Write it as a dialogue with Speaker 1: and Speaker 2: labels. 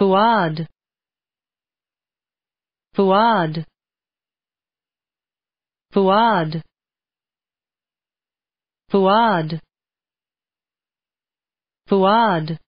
Speaker 1: Fuad Fuad Fuad Fuad Fuad